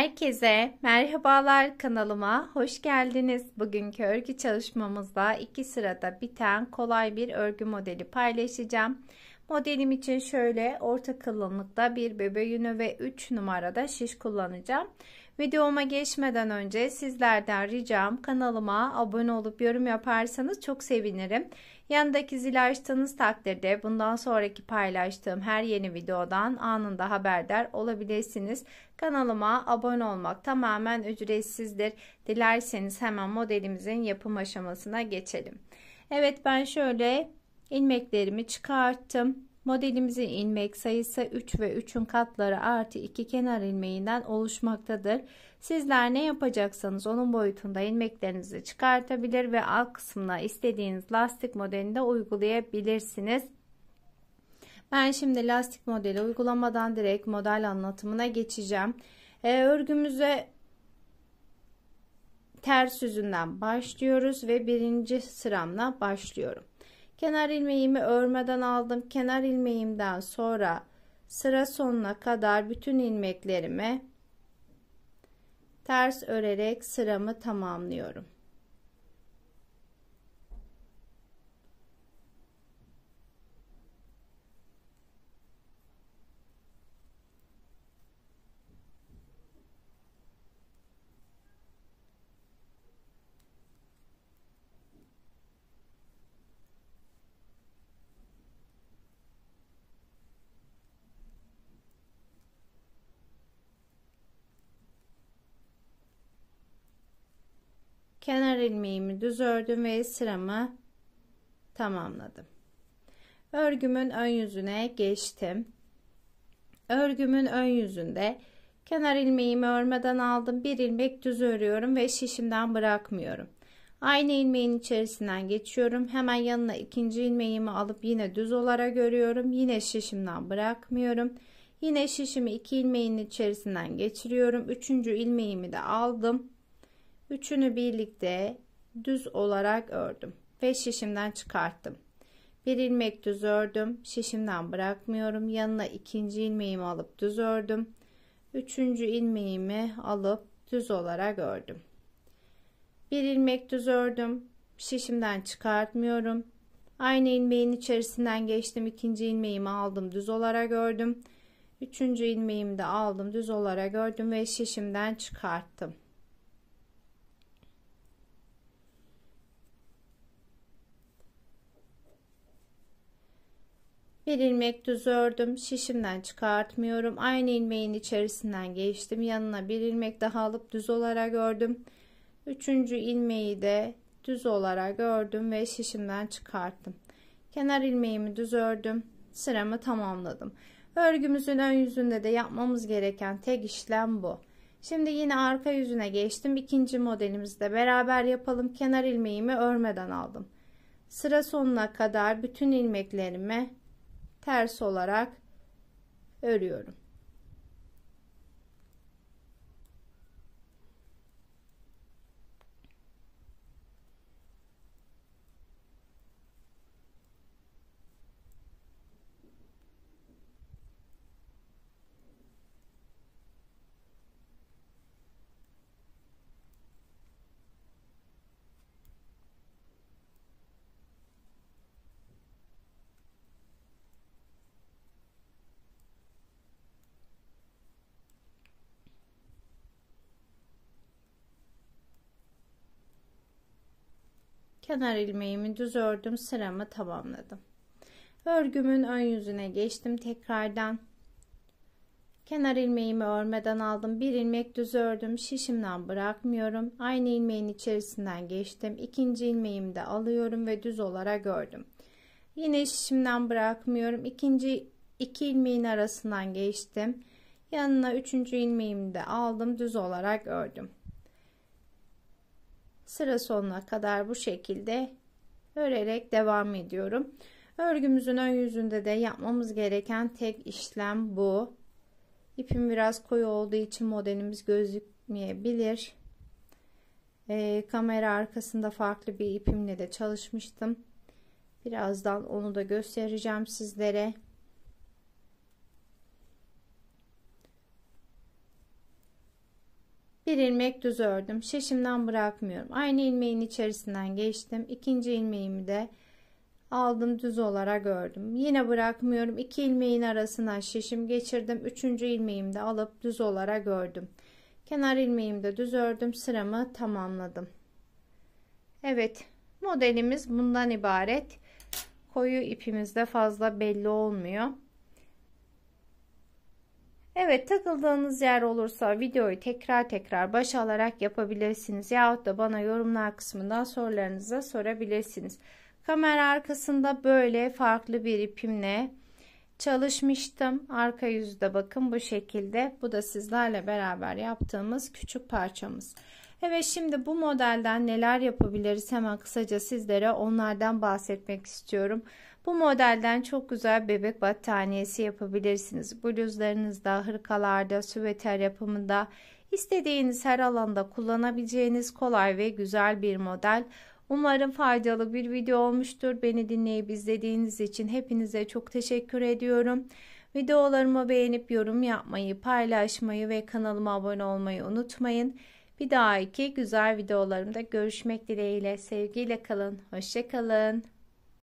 Herkese merhabalar kanalıma hoş geldiniz. Bugünkü örgü çalışmamızda iki sırada biten kolay bir örgü modeli paylaşacağım. Modelim için şöyle orta kalınlıkta bir bebe yünü ve 3 numarada şiş kullanacağım. Videoma geçmeden önce sizlerden ricam kanalıma abone olup yorum yaparsanız çok sevinirim. Yanındaki zili açtığınız takdirde bundan sonraki paylaştığım her yeni videodan anında haberdar olabilirsiniz. Kanalıma abone olmak tamamen ücretsizdir. Dilerseniz hemen modelimizin yapım aşamasına geçelim. Evet ben şöyle ilmeklerimi çıkarttım. Modelimize ilmek sayısı 3 ve 3'ün katları artı 2 kenar ilmeğinden oluşmaktadır. Sizler ne yapacaksanız onun boyutunda ilmeklerinizi çıkartabilir ve alt kısmına istediğiniz lastik modelinde uygulayabilirsiniz. Ben şimdi lastik modeli uygulamadan direkt model anlatımına geçeceğim. Ee, örgümüze ters yüzünden başlıyoruz ve birinci sıramla başlıyorum. Kenar ilmeğimi örmeden aldım. Kenar ilmeğimden sonra sıra sonuna kadar bütün ilmeklerimi ters örerek sıramı tamamlıyorum. kenar ilmeğimi düz ördüm ve sıramı tamamladım örgümün ön yüzüne geçtim örgümün ön yüzünde kenar ilmeğimi örmeden aldım bir ilmek düz örüyorum ve şişimden bırakmıyorum aynı ilmeğin içerisinden geçiyorum hemen yanına ikinci ilmeğimi alıp yine düz olarak örüyorum yine şişimden bırakmıyorum yine şişimi iki ilmeğin içerisinden geçiriyorum üçüncü ilmeğimi de aldım Üçünü birlikte düz olarak ördüm ve şişimden çıkarttım. Bir ilmek düz ördüm. Şişimden bırakmıyorum. Yanına ikinci ilmeğimi alıp düz ördüm. Üçüncü ilmeğimi alıp düz olarak ördüm. Bir ilmek düz ördüm. Şişimden çıkartmıyorum. Aynı ilmeğin içerisinden geçtim. ikinci ilmeğimi aldım. Düz olarak ördüm. Üçüncü ilmeğimi de aldım. Düz olarak ördüm ve şişimden çıkarttım. Bir ilmek düz ördüm. Şişimden çıkartmıyorum. Aynı ilmeğin içerisinden geçtim. Yanına bir ilmek daha alıp düz olarak ördüm. Üçüncü ilmeği de düz olarak ördüm ve şişimden çıkarttım. Kenar ilmeğimi düz ördüm. Sıramı tamamladım. Örgümüzün ön yüzünde de yapmamız gereken tek işlem bu. Şimdi yine arka yüzüne geçtim. İkinci modelimizde beraber yapalım. Kenar ilmeğimi örmeden aldım. Sıra sonuna kadar bütün ilmeklerimi ters olarak örüyorum. kenar ilmeğimi düz ördüm sıramı tamamladım örgümün ön yüzüne geçtim tekrardan kenar ilmeğimi örmeden aldım bir ilmek düz ördüm şişimden bırakmıyorum aynı ilmeğin içerisinden geçtim ikinci ilmeğimi de alıyorum ve düz olarak ördüm yine şişimden bırakmıyorum ikinci iki ilmeğin arasından geçtim yanına üçüncü ilmeğimi de aldım düz olarak ördüm sıra sonuna kadar bu şekilde örerek devam ediyorum. Örgümüzün ön yüzünde de yapmamız gereken tek işlem bu. İpim biraz koyu olduğu için modelimiz gözükmeyebilir. Ee, kamera arkasında farklı bir ipimle de çalışmıştım. Birazdan onu da göstereceğim sizlere. Bir ilmek düz ördüm. Şişimden bırakmıyorum. Aynı ilmeğin içerisinden geçtim. İkinci ilmeğimi de aldım düz olarak ördüm. Yine bırakmıyorum. İki ilmeğin arasına şişim geçirdim. Üçüncü ilmeğimi de alıp düz olarak ördüm. Kenar ilmeğimi de düz ördüm. Sıramı tamamladım. Evet modelimiz bundan ibaret. Koyu ipimizde fazla belli olmuyor. Evet takıldığınız yer olursa videoyu tekrar tekrar baş alarak yapabilirsiniz. Yahut da bana yorumlar kısmından sorularınızı sorabilirsiniz. Kamera arkasında böyle farklı bir ipimle çalışmıştım. Arka yüzde bakın bu şekilde. Bu da sizlerle beraber yaptığımız küçük parçamız. Evet şimdi bu modelden neler yapabiliriz hemen kısaca sizlere onlardan bahsetmek istiyorum. Bu modelden çok güzel bebek battaniyesi yapabilirsiniz. Bluzlarınızda, hırkalarda, süveter yapımında istediğiniz her alanda kullanabileceğiniz kolay ve güzel bir model. Umarım faydalı bir video olmuştur. Beni dinleyip izlediğiniz için hepinize çok teşekkür ediyorum. Videolarımı beğenip yorum yapmayı, paylaşmayı ve kanalıma abone olmayı unutmayın. Bir dahaki güzel videolarımda görüşmek dileğiyle. Sevgiyle kalın. Hoşçakalın.